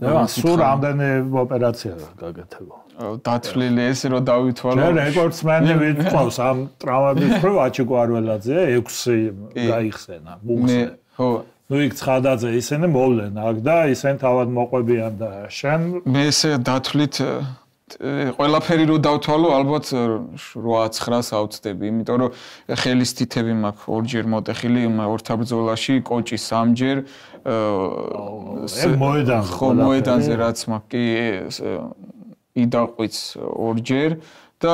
რა სულ რამდენი ოპერაცია გაკეთებო? დათვლილი ესე რომ დავითვალო. ჯერ რეკორდსმენი ვიტყავს ამ ტრავმების ხრო აჩიკვარველაძე 6 გაიხსენა. მე ხო ну их цхадаძე ისენ მოვლენ აქ და ისენ თავად მოყვებიან და შენ მე ესე დათვლით ყველაფერი რო დავთვალო ალბათ 8-9-ს ავწდები, იმიტომ რომ ხელის თითები მაქვს ორჯერ მოტეხილი ორთაბრძოლაში, კოჭი სამჯერ აა მოედანზე, ხო, მოედანზე რაც მაქვს, კი იდაყვიც ორჯერ და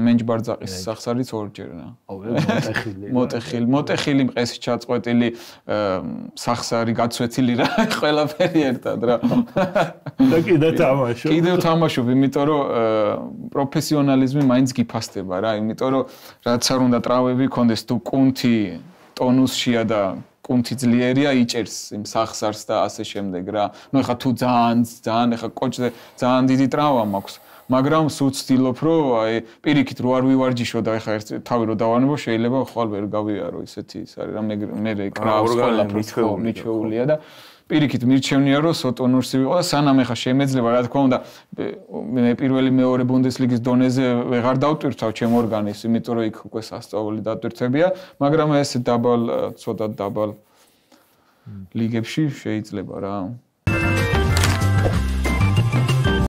მენჯბარძაყის სახსარიც ორჯერ რა. მოტეხილი. მოტეხილი, მოტეხილი მყეს ჩაწყვეტილი სახსარი გაცვეთილი რა, ყველაფერი ერთად რა. და კიდე თამაშობ. კიდე თამაშობ, იმიტომ რომ პროფესიონალიზმი მაინც გიფასდება რა, იმიტომ რომ რაც არ უნდა ტრავები გქონდეს თუ კუნთი ტონუსშია და კუნთი ძლიერია იჭერს იმ სახსარს და ასე შემდეგ რა. ნუ ეხა თუ ძალიან ძალიან ეხა კოჭზე ძალიან დიდი ტრავმა მაქვს, მაგრამ სულ ვცდილობ რო აი პირიქით რო არ ვივარჯიშო და ეხა ერთ თავი რო დავანებო შეიძლება ხვალ ვერ გავიარო ისეთი ის არის რა მე მე კრავს ყველა მიჩეულია და პირიქით მირჩევნია რომ სოტო ნურსი ვიყო და სანამ ეხა შემეძლება რა თქმა უნდა მე პირველი მეორე ბუნდესლიგის დონეზე ვეღარ დავტვირთავ ჩემ ორგანიზმს იმიტომ რომ იქ უკვე სასწაული დატვირთებია მაგრამ ეს დაბალ ცოტა დაბალ ლიგებში შეიძლება რა.